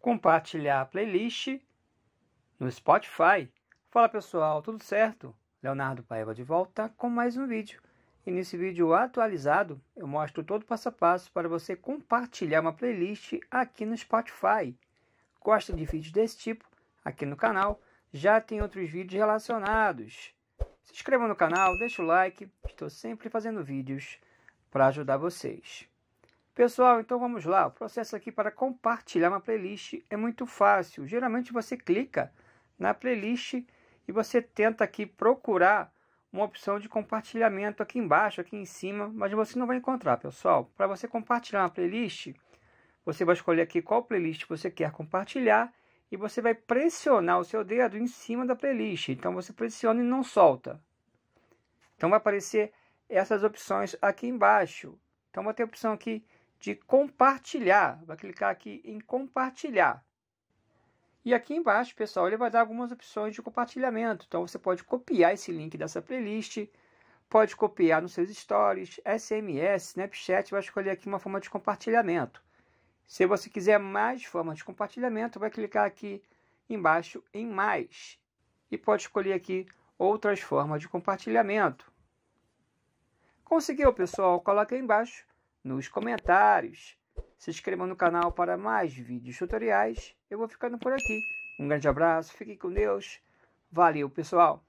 compartilhar a playlist no Spotify. Fala pessoal, tudo certo? Leonardo Paiva de volta com mais um vídeo. E nesse vídeo atualizado, eu mostro todo o passo a passo para você compartilhar uma playlist aqui no Spotify. Gosta de vídeos desse tipo? Aqui no canal já tem outros vídeos relacionados. Se inscreva no canal, deixa o like, estou sempre fazendo vídeos para ajudar vocês. Pessoal, então vamos lá. O processo aqui para compartilhar uma playlist é muito fácil. Geralmente você clica na playlist e você tenta aqui procurar uma opção de compartilhamento aqui embaixo, aqui em cima, mas você não vai encontrar, pessoal. Para você compartilhar uma playlist, você vai escolher aqui qual playlist você quer compartilhar e você vai pressionar o seu dedo em cima da playlist. Então você pressiona e não solta. Então vai aparecer essas opções aqui embaixo. Então vai ter a opção aqui de compartilhar. Vai clicar aqui em compartilhar. E aqui embaixo, pessoal, ele vai dar algumas opções de compartilhamento. Então, você pode copiar esse link dessa playlist, pode copiar nos seus stories, SMS, Snapchat, vai escolher aqui uma forma de compartilhamento. Se você quiser mais formas de compartilhamento, vai clicar aqui embaixo em mais. E pode escolher aqui outras formas de compartilhamento. Conseguiu, pessoal? Coloca aí embaixo nos comentários. Se inscreva no canal para mais vídeos tutoriais. Eu vou ficando por aqui. Um grande abraço, fique com Deus. Valeu, pessoal!